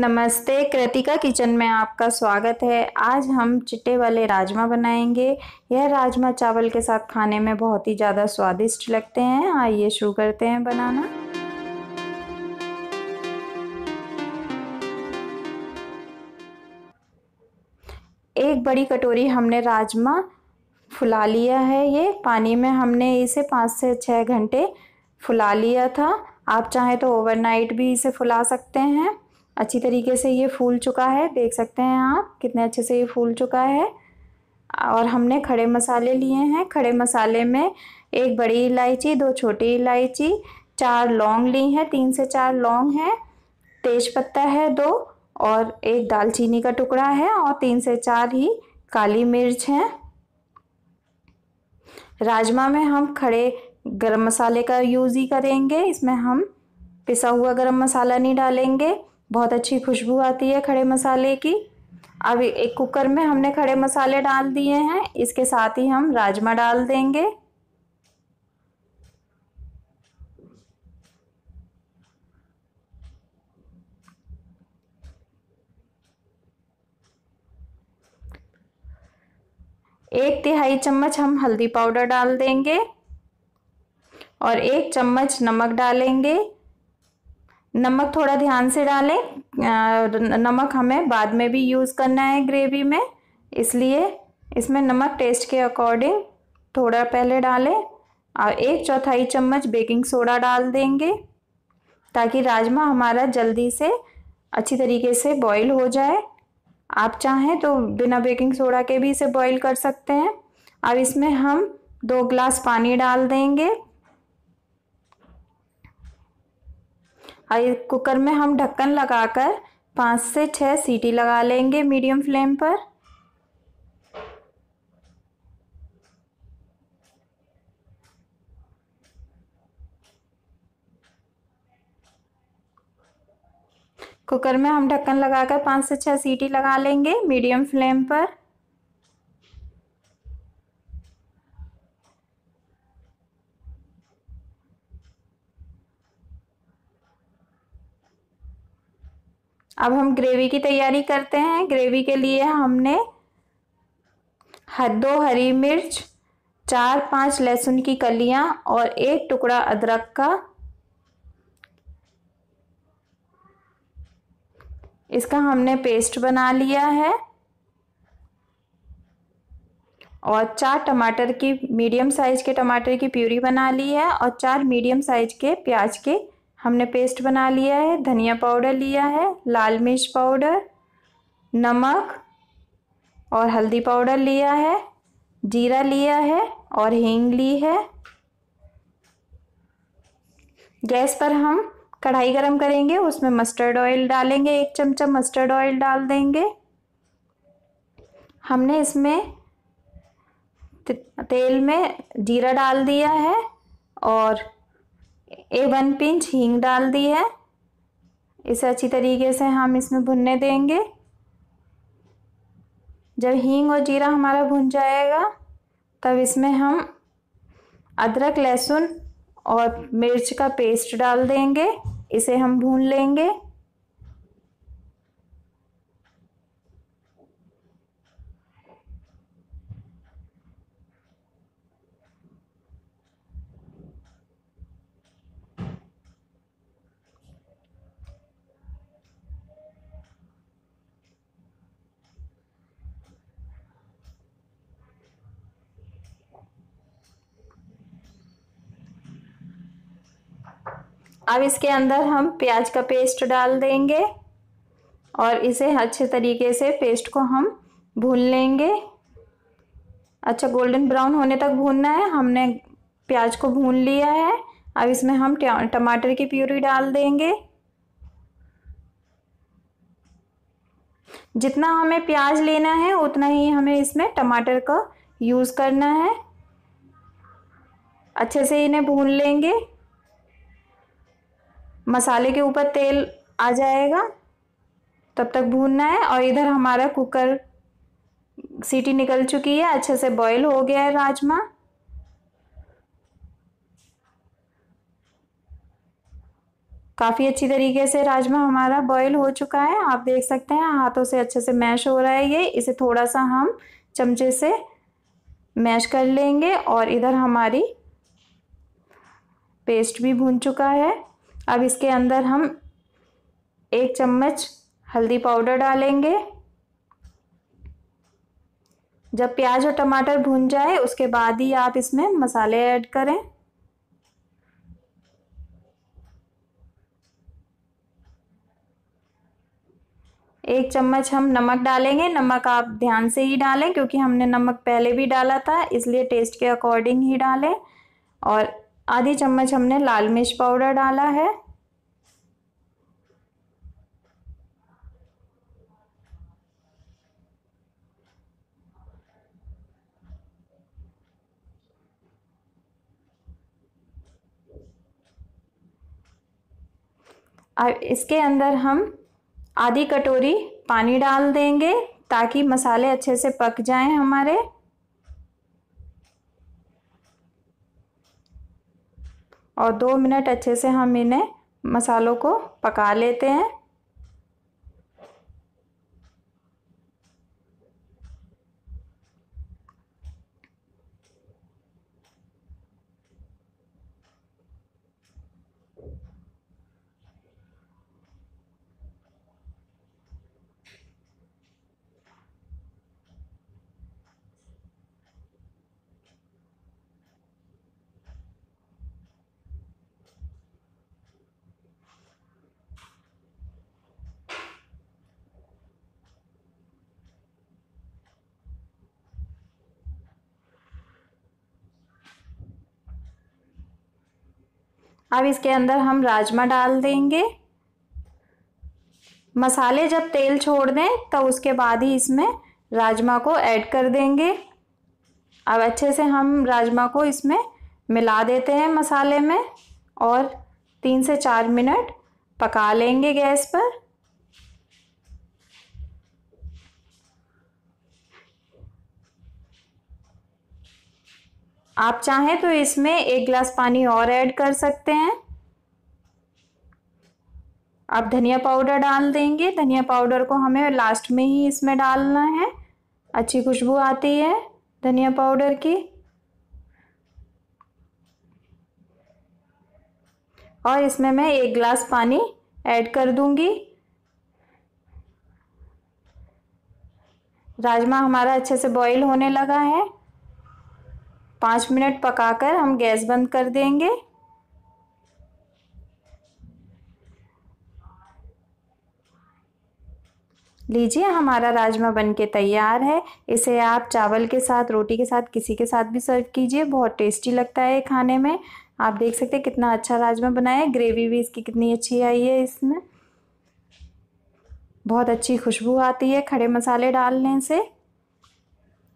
नमस्ते कृतिका किचन में आपका स्वागत है आज हम चिट्टे वाले राजमा बनाएंगे यह राजमा चावल के साथ खाने में बहुत ही ज़्यादा स्वादिष्ट लगते हैं आइए शुरू करते हैं बनाना एक बड़ी कटोरी हमने राजमा फुला लिया है ये पानी में हमने इसे पाँच से छः घंटे फुला लिया था आप चाहें तो ओवरनाइट भी इसे फुला सकते हैं अच्छी तरीके से ये फूल चुका है देख सकते हैं आप कितने अच्छे से ये फूल चुका है और हमने खड़े मसाले लिए हैं खड़े मसाले में एक बड़ी इलायची दो छोटी इलायची चार लौंग ली हैं तीन से चार लौंग हैं तेज पत्ता है दो और एक दालचीनी का टुकड़ा है और तीन से चार ही काली मिर्च हैं राजमा में हम खड़े गरम मसाले का यूज़ ही करेंगे इसमें हम पिसा हुआ गरम मसाला नहीं डालेंगे बहुत अच्छी खुशबू आती है खड़े मसाले की अब एक कुकर में हमने खड़े मसाले डाल दिए हैं इसके साथ ही हम राजमा डाल देंगे एक तिहाई चम्मच हम हल्दी पाउडर डाल देंगे और एक चम्मच नमक डालेंगे नमक थोड़ा ध्यान से डालें नमक हमें बाद में भी यूज़ करना है ग्रेवी में इसलिए इसमें नमक टेस्ट के अकॉर्डिंग थोड़ा पहले डालें और एक चौथाई चम्मच बेकिंग सोडा डाल देंगे ताकि राजमा हमारा जल्दी से अच्छी तरीके से बॉईल हो जाए आप चाहें तो बिना बेकिंग सोडा के भी इसे बॉईल कर सकते हैं अब इसमें हम दो ग्लास पानी डाल देंगे और कुकर में हम ढक्कन लगाकर पाँच से छः सीटी लगा लेंगे मीडियम फ्लेम पर कुकर में हम ढक्कन लगाकर पाँच से छः सीटी लगा लेंगे मीडियम फ्लेम पर अब हम ग्रेवी की तैयारी करते हैं ग्रेवी के लिए हमने दो हरी मिर्च चार पांच लहसुन की कलियां और एक टुकड़ा अदरक का इसका हमने पेस्ट बना लिया है और चार टमाटर की मीडियम साइज के टमाटर की प्यूरी बना ली है और चार मीडियम साइज के प्याज के हमने पेस्ट बना लिया है धनिया पाउडर लिया है लाल मिर्च पाउडर नमक और हल्दी पाउडर लिया है जीरा लिया है और हींग ली है गैस पर हम कढ़ाई गरम करेंगे उसमें मस्टर्ड ऑयल डालेंगे एक चमचा मस्टर्ड ऑयल डाल देंगे हमने इसमें तेल में जीरा डाल दिया है और ए वन पिंच हींग डाल दी है इसे अच्छी तरीके से हम इसमें भुनने देंगे जब हींग और जीरा हमारा भुन जाएगा तब इसमें हम अदरक लहसुन और मिर्च का पेस्ट डाल देंगे इसे हम भून लेंगे अब इसके अंदर हम प्याज का पेस्ट डाल देंगे और इसे अच्छे तरीके से पेस्ट को हम भून लेंगे अच्छा गोल्डन ब्राउन होने तक भूनना है हमने प्याज को भून लिया है अब इसमें हम टमाटर की प्यूरी डाल देंगे जितना हमें प्याज लेना है उतना ही हमें इसमें टमाटर का यूज़ करना है अच्छे से इन्हें भून लेंगे मसाले के ऊपर तेल आ जाएगा तब तक भूनना है और इधर हमारा कुकर सीटी निकल चुकी है अच्छे से बॉईल हो गया है राजमा काफ़ी अच्छी तरीके से राजमा हमारा बॉईल हो चुका है आप देख सकते हैं हाथों से अच्छे से मैश हो रहा है ये इसे थोड़ा सा हम चमचे से मैश कर लेंगे और इधर हमारी पेस्ट भी भून चुका है अब इसके अंदर हम एक चम्मच हल्दी पाउडर डालेंगे जब प्याज और टमाटर भुन जाए उसके बाद ही आप इसमें मसाले ऐड करें एक चम्मच हम नमक डालेंगे नमक आप ध्यान से ही डालें क्योंकि हमने नमक पहले भी डाला था इसलिए टेस्ट के अकॉर्डिंग ही डालें और आधी चम्मच हमने लाल मिर्च पाउडर डाला है अब इसके अंदर हम आधी कटोरी पानी डाल देंगे ताकि मसाले अच्छे से पक जाएं हमारे और दो मिनट अच्छे से हम इन्हें मसालों को पका लेते हैं अब इसके अंदर हम राजमा डाल देंगे मसाले जब तेल छोड़ दें तो उसके बाद ही इसमें राजमा को ऐड कर देंगे अब अच्छे से हम राजमा को इसमें मिला देते हैं मसाले में और तीन से चार मिनट पका लेंगे गैस पर आप चाहें तो इसमें एक गिलास पानी और ऐड कर सकते हैं आप धनिया पाउडर डाल देंगे धनिया पाउडर को हमें लास्ट में ही इसमें डालना है अच्छी खुशबू आती है धनिया पाउडर की और इसमें मैं एक गिलास पानी ऐड कर दूंगी राजमा हमारा अच्छे से बॉईल होने लगा है पाँच मिनट पकाकर हम गैस बंद कर देंगे लीजिए हमारा राजमा बनके तैयार है इसे आप चावल के साथ रोटी के साथ किसी के साथ भी सर्व कीजिए बहुत टेस्टी लगता है खाने में आप देख सकते हैं कितना अच्छा राजमा बनाया है ग्रेवी भी इसकी कितनी अच्छी आई है इसमें बहुत अच्छी खुशबू आती है खड़े मसाले डालने से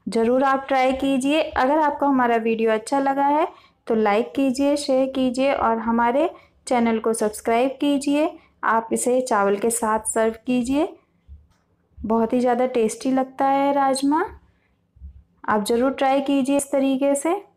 ज़रूर आप ट्राई कीजिए अगर आपको हमारा वीडियो अच्छा लगा है तो लाइक कीजिए शेयर कीजिए और हमारे चैनल को सब्सक्राइब कीजिए आप इसे चावल के साथ सर्व कीजिए बहुत ही ज़्यादा टेस्टी लगता है राजमा आप ज़रूर ट्राई कीजिए इस तरीके से